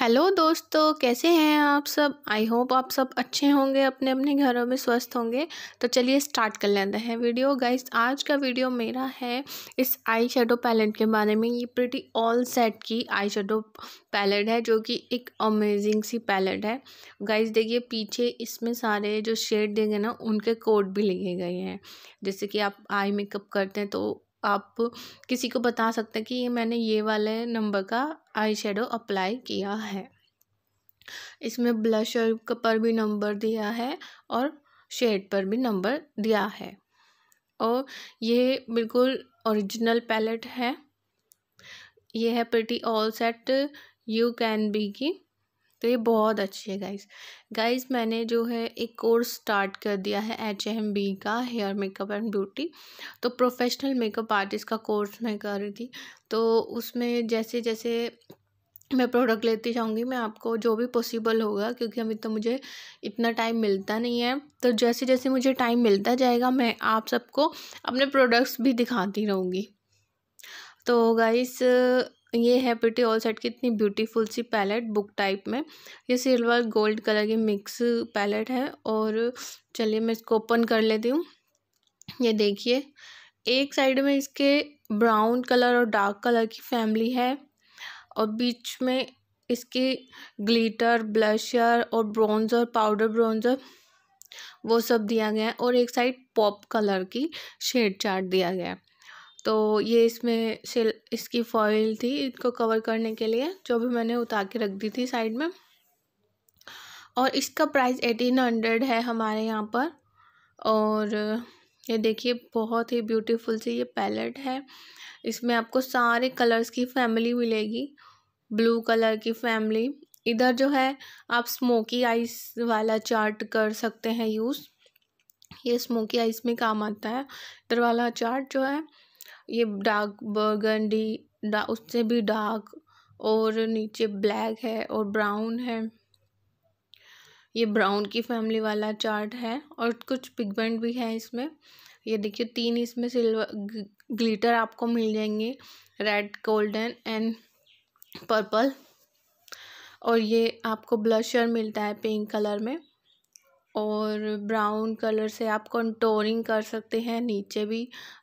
hello दोस्तों तो कैसे हैं आप सब आई होप आप सब अच्छे होंगे अपने अपने घरों में स्वस्थ होंगे तो चलिए स्टार्ट कर लेते हैं वीडियो गाइस आज का वीडियो मेरा है इस आई शेडो पैलेट के बारे में ये प्रिटी ऑल सेट की आई शेडो पैलेट है जो कि एक अमेजिंग सी पैलेट है गाइस देखिए पीछे इसमें सारे जो शेड देंगे ना उनके कोड भी लिखे गए हैं जैसे कि आप आई मेकअप करते हैं तो आप किसी को बता सकते हैं कि ये मैंने ये वाले नंबर का आई शेडो अप्लाई किया है इसमें ब्लशर पर भी नंबर दिया है और शेड पर भी नंबर दिया है और ये बिल्कुल ओरिजिनल पैलेट है ये है pretty all set you can be की तो ये बहुत अच्छी है गाइस गाइस मैंने जो है एक कोर्स स्टार्ट कर दिया है एच एम बी का हेयर मेकअप एंड ब्यूटी तो प्रोफेशनल मेकअप आर्टिस्ट का कोर्स मैं कर रही थी तो उसमें जैसे जैसे मैं प्रोडक्ट लेती जाऊँगी मैं आपको जो भी पॉसिबल होगा क्योंकि अभी तो मुझे इतना टाइम मिलता नहीं है तो जैसे जैसे मुझे टाइम मिलता जाएगा मैं आप सबको अपने प्रोडक्ट्स भी दिखाती रहूँगी तो गाइस ये है प्रिटी ऑल सेट की इतनी ब्यूटीफुल सी पैलेट बुक टाइप में ये सिल्वर गोल्ड कलर की मिक्स पैलेट है और चलिए मैं इसको ओपन कर लेती हूँ ये देखिए एक साइड में इसके ब्राउन कलर और डार्क कलर की फैमिली है और बीच में इसके ग्लिटर ब्लशर और ब्रोंजर पाउडर ब्रोंजर वो सब दिया गया है और एक साइड पॉप कलर की शेड चार्ट दिया गया है तो ये इसमें से इसकी फॉइल थी इनको कवर करने के लिए जो भी मैंने उतार के रख दी थी साइड में और इसका प्राइस एटीन हंड्रेड है हमारे यहाँ पर और ये देखिए बहुत ही ब्यूटीफुल सी ये पैलेट है इसमें आपको सारे कलर्स की फैमिली मिलेगी ब्लू कलर की फैमिली इधर जो है आप स्मोकी आइस वाला चार्ट कर सकते हैं यूज़ ये स्मोकी आइस में काम आता है इधर वाला चार्ट जो है ये डार्क बर्गंडी डा उससे भी डार्क और नीचे ब्लैक है और ब्राउन है ये ब्राउन की फैमिली वाला चार्ट है और कुछ पिगमेंट भी है इसमें ये देखिए तीन इसमें सिल्वर ग्लिटर आपको मिल जाएंगे रेड गोल्डन एंड पर्पल और ये आपको ब्लशर मिलता है पिंक कलर में और ब्राउन कलर से आप कंटोरिंग कर सकते हैं नीचे भी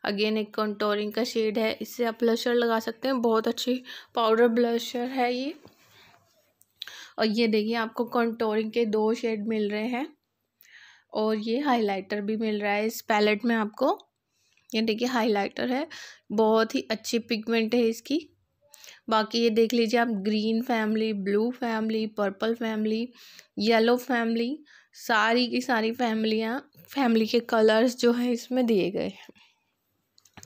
अगेन एक कंटोरिंग का शेड है इससे आप ब्लशर लगा सकते हैं बहुत अच्छी पाउडर ब्लशर है ये और ये देखिए आपको कंटोरिंग के दो शेड मिल रहे हैं और ये हाइलाइटर भी मिल रहा है इस पैलेट में आपको ये देखिए हाइलाइटर है बहुत ही अच्छी पिगमेंट है इसकी बाकी ये देख लीजिए आप green family blue family purple family yellow family सारी की सारी फैमिलियाँ फैमिली के कलर्स जो हैं इसमें दिए गए हैं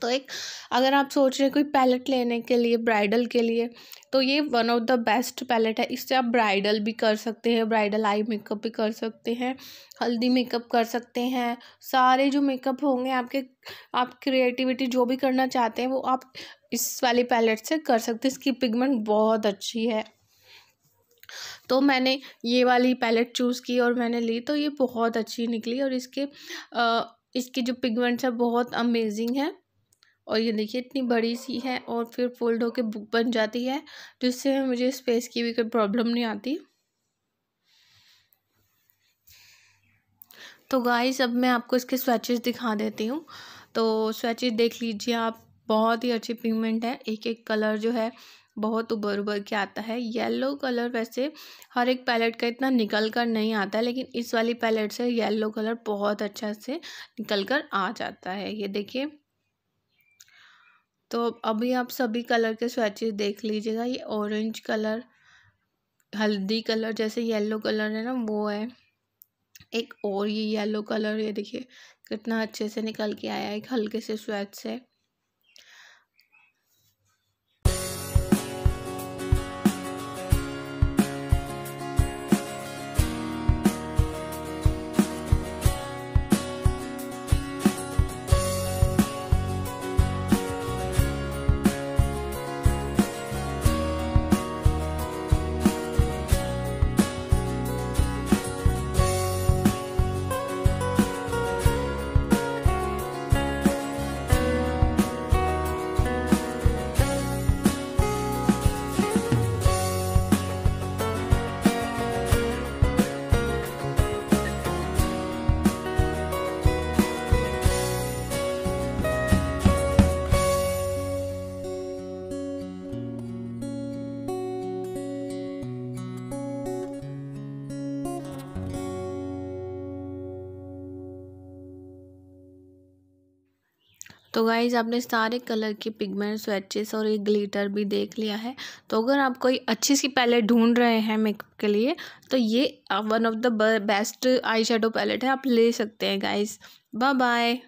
तो एक अगर आप सोच रहे हैं कोई पैलेट लेने के लिए ब्राइडल के लिए तो ये one of the best palette है इससे आप ब्राइडल भी कर सकते हैं ब्राइडल आई मेकअप भी कर सकते हैं हल्दी मेकअप कर सकते हैं सारे जो मेकअप होंगे आपके आप क्रिएटिविटी जो भी करना चाहते हैं वो आप इस वाले पैलेट से कर सकते हैं इसकी पिगमेंट बहुत अच्छी है तो मैंने ये वाली पैलेट चूज़ की और मैंने ली तो ये बहुत अच्छी निकली और इसके इसके इसकी जो पिगमेंट्स हैं बहुत अमेजिंग है और ये देखिए इतनी बड़ी सी है और फिर फोल्ड होकर बुक बन जाती है जिससे मुझे स्पेस की भी कोई प्रॉब्लम नहीं आती तो गाइस अब मैं आपको इसके स्वेचेस दिखा देती हूँ तो स्वेचेस देख लीजिए आप बहुत ही अच्छी पिगमेंट है एक एक कलर जो है बहुत उबर उबर के आता है येलो कलर वैसे हर एक पैलेट का इतना निकल कर नहीं आता है लेकिन इस वाली पैलेट से येलो कलर बहुत अच्छा से निकल कर आ जाता है ये देखिए तो अभी आप सभी कलर के स्वेचेस देख लीजिएगा ये ऑरेंज कलर हल्दी कलर जैसे येलो कलर है ना वो है एक और ये येलो कलर ये देखिए कितना अच्छे से निकल के आया है एक हल्के से स्वेच से तो गाइज़ आपने सारे कलर के पिगमेंट स्वेचेस और एक ग्लिटर भी देख लिया है तो अगर आप कोई अच्छी सी पैलेट ढूंढ रहे हैं मेकअप के लिए तो ये one of the best eye shadow palette है आप ले सकते हैं गाइज़ बाय बाय